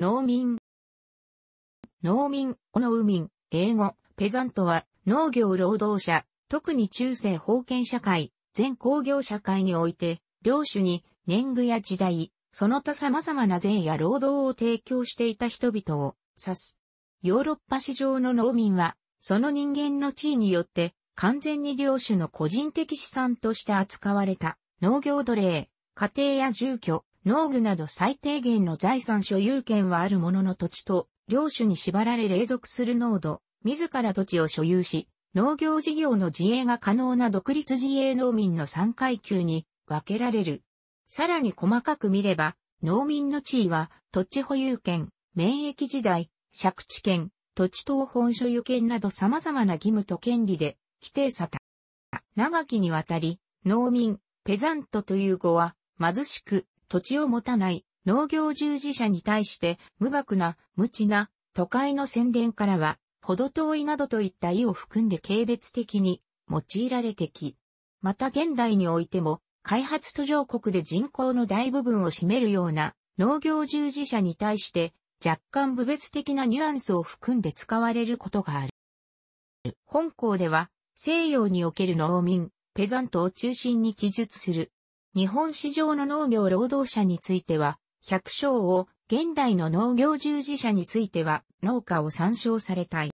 農民。農民、こ農民、英語、ペザントは、農業労働者、特に中世封建社会、全工業社会において、領主に年貢や時代、その他様々な税や労働を提供していた人々を指す。ヨーロッパ市場の農民は、その人間の地位によって、完全に領主の個人的資産として扱われた、農業奴隷、家庭や住居、農具など最低限の財産所有権はあるものの土地と、領主に縛られ霊属する農度自ら土地を所有し、農業事業の自営が可能な独立自営農民の3階級に分けられる。さらに細かく見れば、農民の地位は土地保有権、免疫時代、借地権、土地等本所有権など様々な義務と権利で規定された。長きにわたり、農民、ペザントという語は、貧しく、土地を持たない農業従事者に対して無学な、無知な、都会の宣伝からは、ほど遠いなどといった意を含んで軽蔑的に用いられてき、また現代においても、開発途上国で人口の大部分を占めるような農業従事者に対して若干部別的なニュアンスを含んで使われることがある。本校では西洋における農民、ペザントを中心に記述する日本市場の農業労働者については、百姓を、現代の農業従事者については、農家を参照されたい。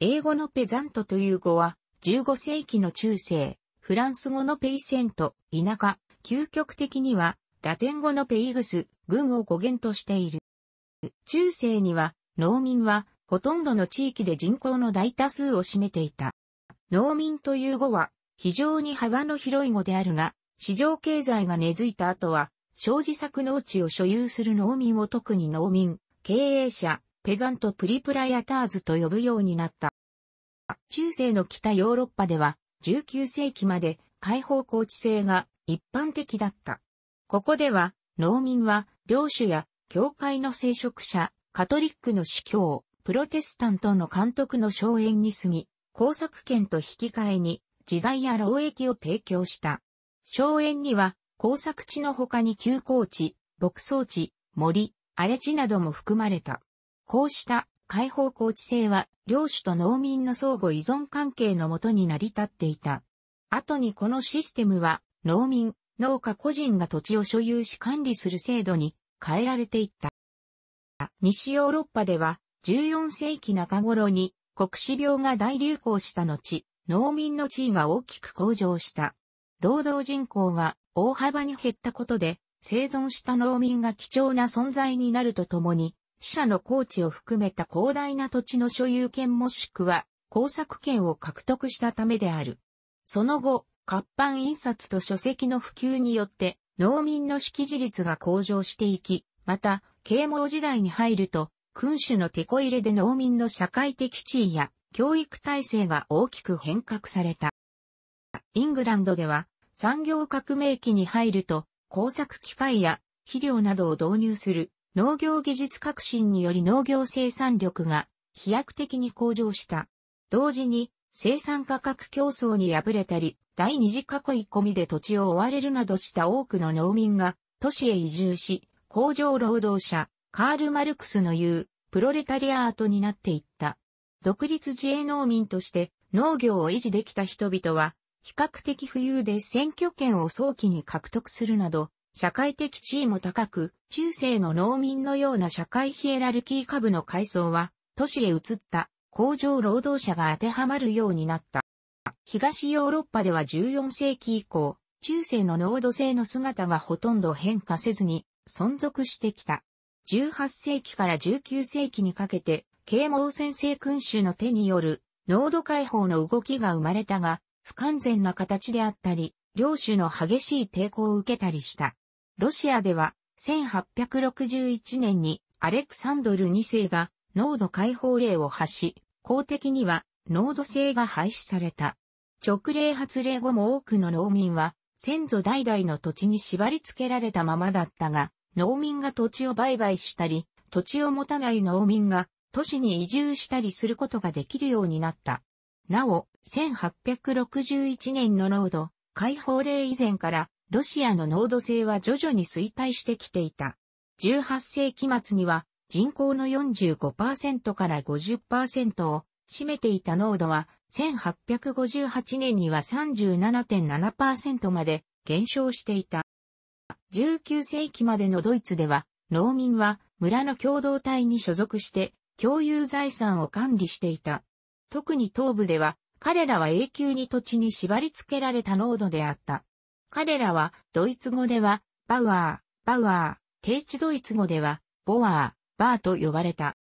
英語のペザントという語は、15世紀の中世、フランス語のペイセント、田舎、究極的には、ラテン語のペイグス、軍を語源としている。中世には、農民は、ほとんどの地域で人口の大多数を占めていた。農民という語は、非常に幅の広い語であるが、市場経済が根付いた後は、生じ作農地を所有する農民を特に農民、経営者、ペザントプリプライアターズと呼ぶようになった。中世の北ヨーロッパでは、19世紀まで開放高地制が一般的だった。ここでは、農民は、領主や、教会の聖職者、カトリックの司教、プロテスタントの監督の荘園に住み、工作権と引き換えに、時代や労役を提供した。荘園には工作地の他に休耕地、牧草地、森、荒れ地なども含まれた。こうした開放耕地制は領主と農民の相互依存関係のもとに成り立っていた。後にこのシステムは農民、農家個人が土地を所有し管理する制度に変えられていった。西ヨーロッパでは14世紀中頃に国死病が大流行した後、農民の地位が大きく向上した。労働人口が大幅に減ったことで、生存した農民が貴重な存在になるとともに、死者の高地を含めた広大な土地の所有権もしくは工作権を獲得したためである。その後、活版印刷と書籍の普及によって農民の識字率が向上していき、また、啓蒙時代に入ると、君主の手こ入れで農民の社会的地位や教育体制が大きく変革された。イングランドでは産業革命期に入ると工作機械や肥料などを導入する農業技術革新により農業生産力が飛躍的に向上した。同時に生産価格競争に敗れたり、第二次囲い込みで土地を追われるなどした多くの農民が都市へ移住し、工場労働者、カール・マルクスの言うプロレタリアートになっていった。独立自営農民として農業を維持できた人々は比較的富裕で選挙権を早期に獲得するなど、社会的地位も高く、中世の農民のような社会ヒエラルキー下部の階層は、都市へ移った工場労働者が当てはまるようになった。東ヨーロッパでは14世紀以降、中世の濃度性の姿がほとんど変化せずに存続してきた。18世紀から19世紀にかけて、啓蒙先生君主の手による濃度解放の動きが生まれたが、不完全な形であったり、領主の激しい抵抗を受けたりした。ロシアでは、1861年にアレクサンドル2世が濃度解放令を発し、公的には濃度制が廃止された。直令発令後も多くの農民は先祖代々の土地に縛り付けられたままだったが、農民が土地を売買したり、土地を持たない農民が都市に移住したりすることができるようになった。なお、1861年の濃度、解放令以前からロシアの濃度性は徐々に衰退してきていた。18世紀末には人口の45%から50%を占めていた濃度は1858年には37.7%まで減少していた。19世紀までのドイツでは農民は村の共同体に所属して共有財産を管理していた。特に東部では彼らは永久に土地に縛り付けられた濃度であった。彼らは、ドイツ語では、バウアー、バウアー、低地ドイツ語では、ボアー、バーと呼ばれた。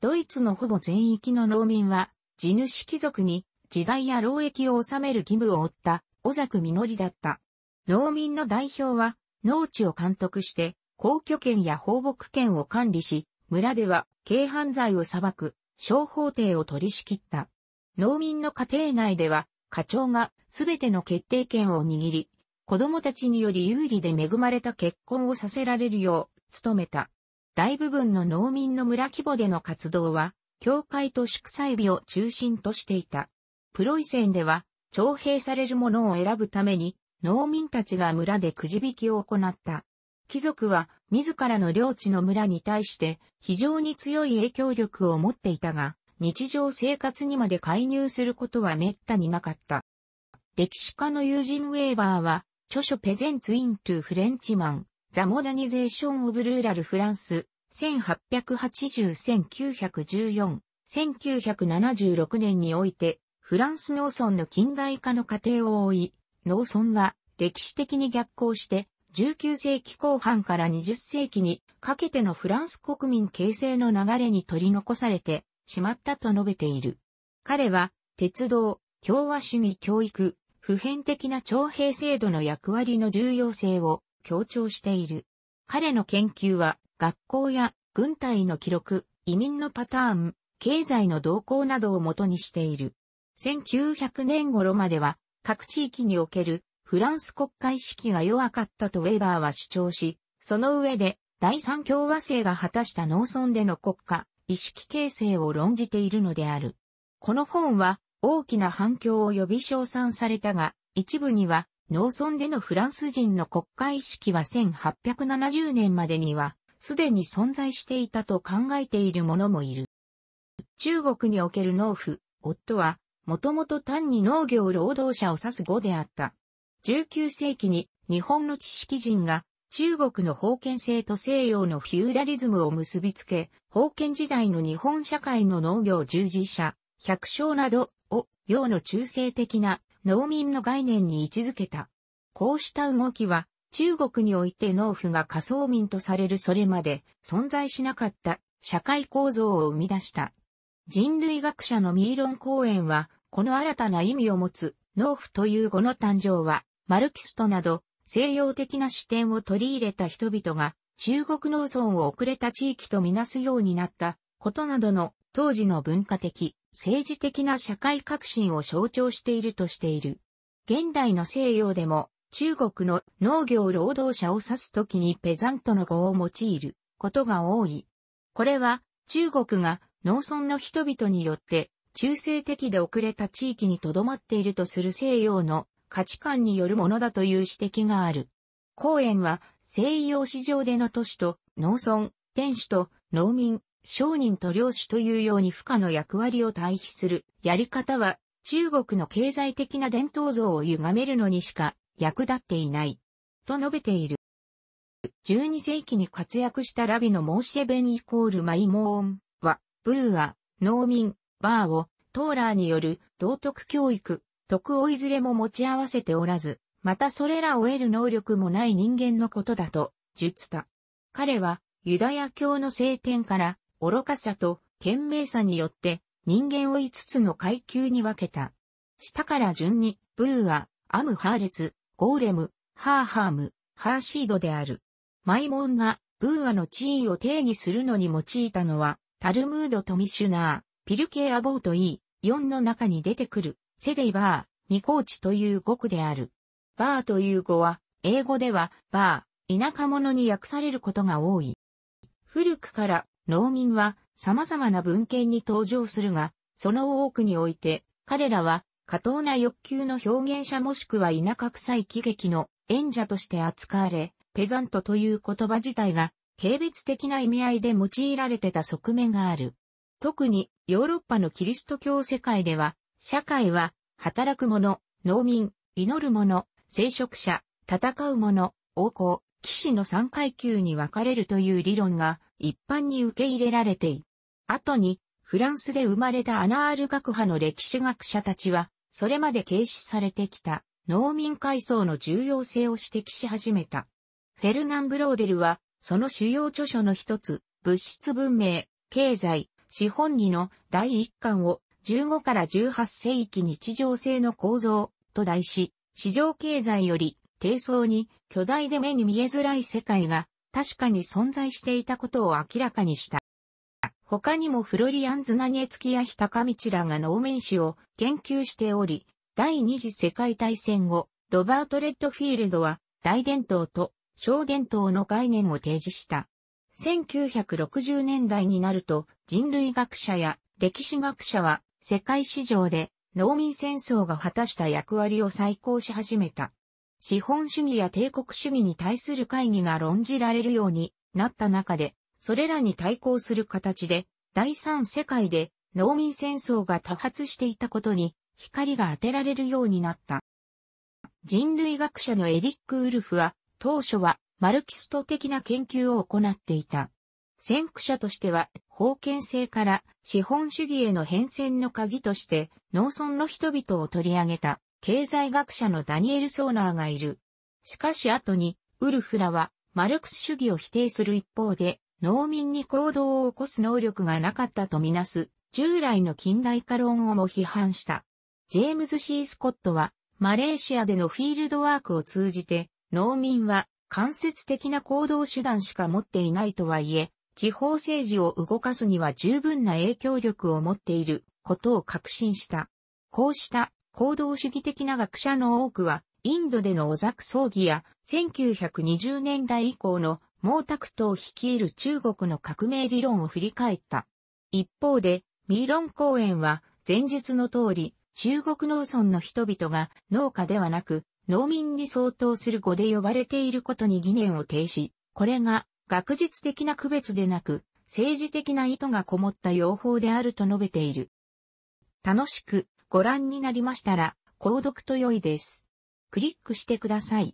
ドイツのほぼ全域の農民は、地主貴族に、時代や労役を納める義務を負った、小作実だった。農民の代表は、農地を監督して、皇居権や放牧権を管理し、村では、軽犯罪を裁く、小法廷を取り仕切った。農民の家庭内では、課長がすべての決定権を握り、子供たちにより有利で恵まれた結婚をさせられるよう、努めた。大部分の農民の村規模での活動は、教会と祝祭日を中心としていた。プロイセンでは、徴兵されるものを選ぶために、農民たちが村でくじ引きを行った。貴族は自らの領地の村に対して非常に強い影響力を持っていたが、日常生活にまで介入することは滅多になかった。歴史家のユージン・ウェーバーは、著書ペゼンツ・イントゥ・フレンチマン、ザ・モダニゼーション・オブ・ルーラル・フランス、1880-1914、1976年において、フランス農村の近代化の過程を追い、農村は歴史的に逆行して、19世紀後半から20世紀にかけてのフランス国民形成の流れに取り残されて、しまったと述べている。彼は、鉄道、共和主義教育、普遍的な徴兵制度の役割の重要性を強調している。彼の研究は、学校や軍隊の記録、移民のパターン、経済の動向などをもとにしている。1900年頃までは、各地域におけるフランス国会意識が弱かったとウェーバーは主張し、その上で第三共和制が果たした農村での国家、意識形成を論じているのである。この本は大きな反響を呼び称賛されたが、一部には農村でのフランス人の国家意識は1870年までにはすでに存在していたと考えている者もいる。中国における農夫、夫は、もともと単に農業労働者を指す語であった。19世紀に日本の知識人が中国の封建制と西洋のフューダリズムを結びつけ、封建時代の日本社会の農業従事者、百姓などを、洋の中性的な農民の概念に位置づけた。こうした動きは、中国において農夫が仮想民とされるそれまで存在しなかった社会構造を生み出した。人類学者のミーロン・公園は、この新たな意味を持つ農夫という語の誕生は、マルキストなど西洋的な視点を取り入れた人々が中国農村を遅れた地域とみなすようになったことなどの当時の文化的、政治的な社会革新を象徴しているとしている。現代の西洋でも中国の農業労働者を指すときにペザントの語を用いることが多い。これは中国が農村の人々によって中性的で遅れた地域に留まっているとする西洋の価値観によるものだという指摘がある。公園は西洋市場での都市と農村、店主と農民、商人と領主というように不可の役割を対比するやり方は中国の経済的な伝統像を歪めるのにしか役立っていない。と述べている。12世紀に活躍したラビのモーシェベンイコールマイモーンは、ブーア、農民、バーをトーラーによる道徳教育、徳をいずれも持ち合わせておらず、またそれらを得る能力もない人間のことだと、述た。彼は、ユダヤ教の聖典から、愚かさと、賢明さによって、人間を5つの階級に分けた。下から順に、ブーア、アムハーレツ、ゴーレム、ハーハーム、ハーシードである。マイモンが、ブーアの地位を定義するのに用いたのは、タルムードとミシュナー、ピルケアボートイー、4の中に出てくる、セデイバー、ニコーチという語句である。バーという語は、英語では、バー、田舎者に訳されることが多い。古くから、農民は、様々な文献に登場するが、その多くにおいて、彼らは、過当な欲求の表現者もしくは田舎臭い喜劇の演者として扱われ、ペザントという言葉自体が、軽蔑的な意味合いで用いられてた側面がある。特に、ヨーロッパのキリスト教世界では、社会は、働く者、農民、祈る者、聖職者、戦う者、王侯、騎士の3階級に分かれるという理論が一般に受け入れられている。後に、フランスで生まれたアナール学派の歴史学者たちは、それまで軽視されてきた農民階層の重要性を指摘し始めた。フェルナン・ブローデルは、その主要著書の一つ、物質文明、経済、資本義の第一巻を15から18世紀日常性の構造と題し、市場経済より低層に巨大で目に見えづらい世界が確かに存在していたことを明らかにした。他にもフロリアンズ・ナニエツキやヒタカミチらが能面師を研究しており、第二次世界大戦後、ロバート・レッドフィールドは大伝統と小伝統の概念を提示した。1960年代になると人類学者や歴史学者は世界市場で農民戦争が果たした役割を再考し始めた。資本主義や帝国主義に対する会議が論じられるようになった中で、それらに対抗する形で、第三世界で農民戦争が多発していたことに光が当てられるようになった。人類学者のエリック・ウルフは、当初はマルキスト的な研究を行っていた。先駆者としては、封建制から資本主義への変遷の鍵として、農村の人々を取り上げた、経済学者のダニエル・ソーナーがいる。しかし後に、ウルフラは、マルクス主義を否定する一方で、農民に行動を起こす能力がなかったとみなす、従来の近代化論をも批判した。ジェームズ・シー・スコットは、マレーシアでのフィールドワークを通じて、農民は間接的な行動手段しか持っていないとはいえ、地方政治を動かすには十分な影響力を持っていることを確信した。こうした行動主義的な学者の多くは、インドでのオザク葬儀や1920年代以降の毛沢東率いる中国の革命理論を振り返った。一方で、ミーロン公園は前述の通り、中国農村の人々が農家ではなく農民に相当する語で呼ばれていることに疑念を呈し、これが学術的な区別でなく、政治的な意図がこもった用法であると述べている。楽しくご覧になりましたら、購読と良いです。クリックしてください。